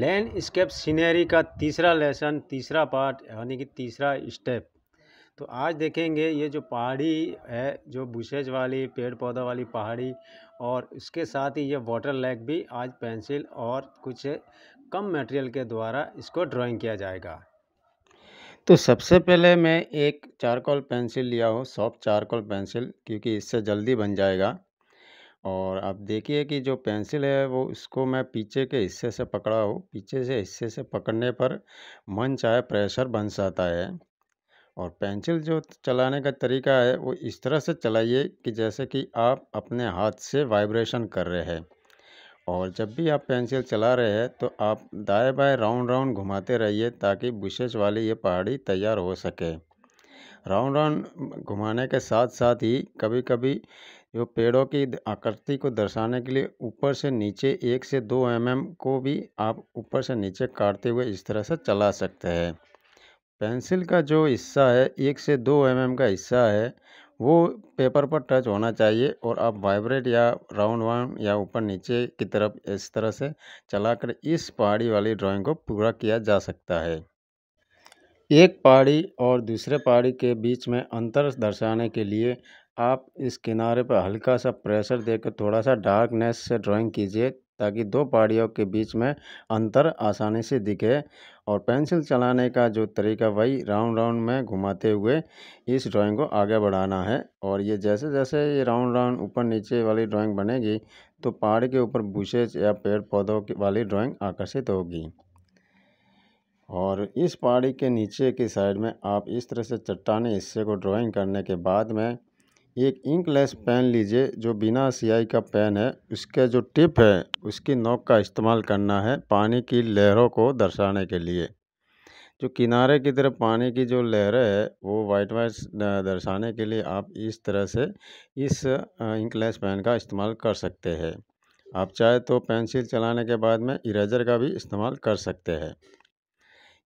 landscape scenery का तीसरा lesson तीसरा पार्ट यानी कि तीसरा स्टेप तो आज देखेंगे ये जो पहाड़ी है जो बुशेज वाली पेड़ पौधा वाली पहाड़ी और इसके साथ ही ये वाटर लैग भी आज पेंसिल और कुछ कम मटेरियल के द्वारा इसको ड्राइंग किया जाएगा तो सबसे पहले मैं एक चारकोल पेंसिल लिया हूँ सॉफ्ट चारकोल पेंसिल क्योंकि इससे जल्दी बन जाएगा और आप देखिए कि जो पेंसिल है वो इसको मैं पीछे के हिस्से से पकड़ा हूँ पीछे से हिस्से से पकड़ने पर मन चाहे प्रेशर बन जाता है और पेंसिल जो चलाने का तरीका है वो इस तरह से चलाइए कि जैसे कि आप अपने हाथ से वाइब्रेशन कर रहे हैं और जब भी आप पेंसिल चला रहे हैं तो आप दाएं बाएं राउंड राउंड घुमाते रहिए ताकि बुशेज वाली ये पहाड़ी तैयार हो सके राउंड राउंड घुमाने के साथ साथ ही कभी कभी जो पेड़ों की आकृति को दर्शाने के लिए ऊपर से नीचे एक से दो एम mm को भी आप ऊपर से नीचे काटते हुए इस तरह से चला सकते हैं पेंसिल का जो हिस्सा है एक से दो एम mm का हिस्सा है वो पेपर पर टच होना चाहिए और आप वाइब्रेट या राउंड वाउंड या ऊपर नीचे की तरफ इस तरह से चलाकर इस पहाड़ी वाली ड्राइंग को पूरा किया जा सकता है एक पहाड़ी और दूसरे पहाड़ी के बीच में अंतर दर्शाने के लिए आप इस किनारे पर हल्का सा प्रेशर देकर थोड़ा सा डार्कनेस से ड्राइंग कीजिए ताकि दो पहाड़ियों के बीच में अंतर आसानी से दिखे और पेंसिल चलाने का जो तरीका वही राउंड राउंड में घुमाते हुए इस ड्राइंग को आगे बढ़ाना है और ये जैसे जैसे ये राउंड राउंड ऊपर नीचे वाली ड्राइंग बनेगी तो पहाड़ के ऊपर बुशेज या पेड़ पौधों की वाली ड्राइंग आकर्षित होगी और इस पहाड़ी के नीचे की साइड में आप इस तरह से चट्टानी हिस्से को ड्राइंग करने के बाद में एक इंकलेस पेन लीजिए जो बिना सियाई का पेन है उसके जो टिप है उसकी नोक का इस्तेमाल करना है पानी की लहरों को दर्शाने के लिए जो किनारे की तरफ पानी की जो लहरें है वो वाइट वाइट दर्शाने के लिए आप इस तरह से इस इंकलेस पेन का इस्तेमाल कर सकते हैं आप चाहे तो पेंसिल चलाने के बाद में इरेजर का भी इस्तेमाल कर सकते हैं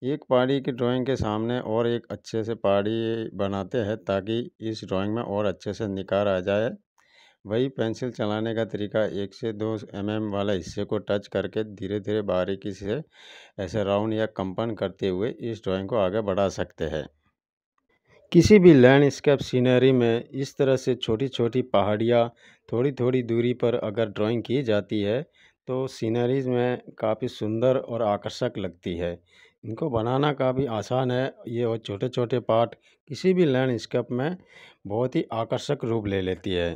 एक पहाड़ी की ड्राइंग के सामने और एक अच्छे से पहाड़ी बनाते हैं ताकि इस ड्राइंग में और अच्छे से निखार आ जाए वही पेंसिल चलाने का तरीका एक से दो एम mm एम वाला हिस्से को टच करके धीरे धीरे बारीकी से ऐसे राउंड या कंपन करते हुए इस ड्राइंग को आगे बढ़ा सकते हैं किसी भी लैंडस्केप सीनरी में इस तरह से छोटी छोटी पहाड़ियाँ थोड़ी थोड़ी दूरी पर अगर ड्राइंग की जाती है तो सीनरीज में काफ़ी सुंदर और आकर्षक लगती है इनको बनाना काफ़ी आसान है ये और छोटे छोटे पार्ट किसी भी लैंडस्केप में बहुत ही आकर्षक रूप ले लेती है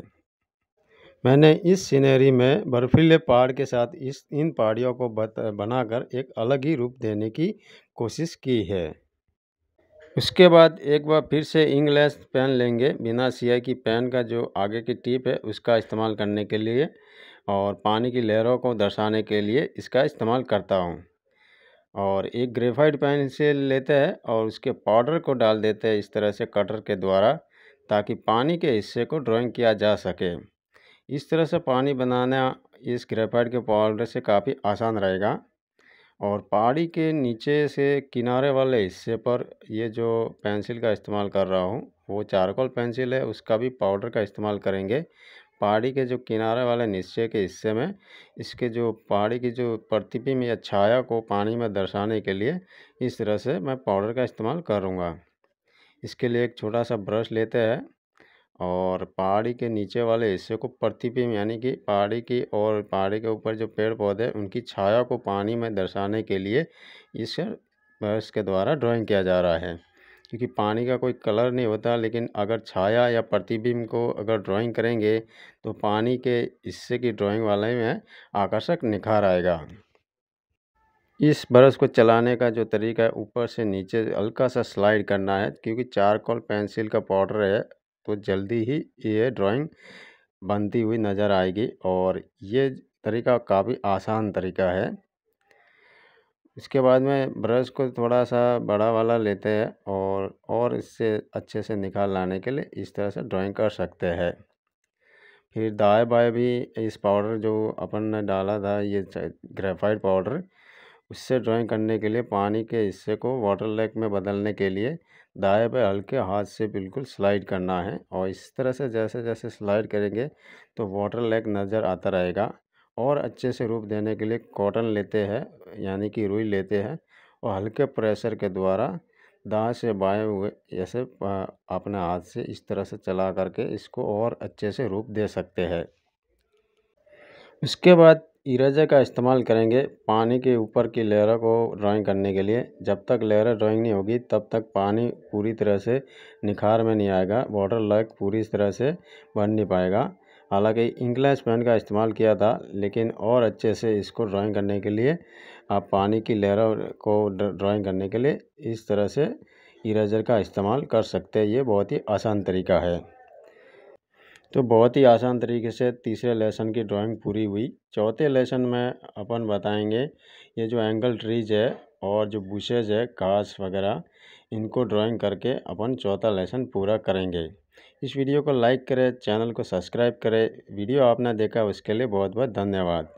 मैंने इस सीनरी में बर्फीले पहाड़ के साथ इस इन पहाड़ियों को बनाकर एक अलग ही रूप देने की कोशिश की है उसके बाद एक बार फिर से इंग्लैस पेन लेंगे बिना सिया की पेन का जो आगे की टिप है उसका इस्तेमाल करने के लिए और पानी की लहरों को दर्शाने के लिए इसका इस्तेमाल करता हूँ और एक ग्रेफाइट पेंसिल लेते हैं और उसके पाउडर को डाल देते हैं इस तरह से कटर के द्वारा ताकि पानी के हिस्से को ड्राइंग किया जा सके इस तरह से पानी बनाना इस ग्रेफाइट के पाउडर से काफ़ी आसान रहेगा और पहाड़ी के नीचे से किनारे वाले हिस्से पर ये जो पेंसिल का इस्तेमाल कर रहा हूँ वो चारकोल पेंसिल है उसका भी पाउडर का इस्तेमाल करेंगे पहाड़ी के जो किनारे वाले निश्चय के हिस्से में इसके जो पहाड़ी की जो प्रतिबिंब या छाया को पानी में दर्शाने के लिए इस तरह से मैं पाउडर का इस्तेमाल करूँगा इसके लिए एक छोटा सा ब्रश लेते हैं और पहाड़ी के नीचे वाले हिस्से को प्रतिबिंब यानी कि पहाड़ी की और पहाड़ी के ऊपर जो पेड़ पौधे उनकी छाया को पानी में दर्शाने के लिए इस ब्रश के द्वारा ड्राइंग किया जा रहा है क्योंकि पानी का कोई कलर नहीं होता लेकिन अगर छाया या प्रतिबिंब को अगर ड्राइंग करेंगे तो पानी के हिस्से की ड्राइंग वाले में आकर्षक निखार आएगा इस ब्रश को चलाने का जो तरीका है ऊपर से नीचे हल्का सा स्लाइड करना है क्योंकि चारकोल पेंसिल का पाउडर है तो जल्दी ही ये ड्राइंग बनती हुई नज़र आएगी और ये तरीका काफ़ी आसान तरीका है इसके बाद में ब्रश को थोड़ा सा बड़ा वाला लेते हैं और और इससे अच्छे से निकाल लाने के लिए इस तरह से ड्राइंग कर सकते हैं फिर दाएँ बाएँ भी इस पाउडर जो अपन ने डाला था ये ग्रेफाइट पाउडर उससे ड्राइंग करने के लिए पानी के हिस्से को वाटर लेक में बदलने के लिए दाएँ पे हल्के हाथ से बिल्कुल स्लाइड करना है और इस तरह से जैसे जैसे स्लाइड करेंगे तो वाटर लेक नज़र आता रहेगा और अच्छे से रूप देने के लिए कॉटन लेते हैं यानी कि रुई लेते हैं और हल्के प्रेशर के द्वारा दाएँ से बाएँ हुए जैसे अपने हाथ से इस तरह से चला करके इसको और अच्छे से रूप दे सकते हैं उसके बाद इरेजर का इस्तेमाल करेंगे पानी के ऊपर की लेयर को ड्राइंग करने के लिए जब तक लेयर ड्राइंग नहीं होगी तब तक पानी पूरी तरह से निखार में नहीं आएगा वाटर लग पूरी तरह से बन नहीं पाएगा हालांकि इंग्लैश पेन का इस्तेमाल किया था लेकिन और अच्छे से इसको ड्राइंग करने के लिए आप पानी की लहरों को ड्राइंग करने के लिए इस तरह से इरेजर का इस्तेमाल कर सकते हैं ये बहुत ही आसान तरीका है तो बहुत ही आसान तरीके से तीसरे लेसन की ड्राइंग पूरी हुई चौथे लेसन में अपन बताएंगे ये जो एंगल ट्रीज है और जो बुशेज है कास वगैरह इनको ड्राइंग करके अपन चौथा लेसन पूरा करेंगे इस वीडियो को लाइक करें चैनल को सब्सक्राइब करें वीडियो आपने देखा उसके लिए बहुत बहुत धन्यवाद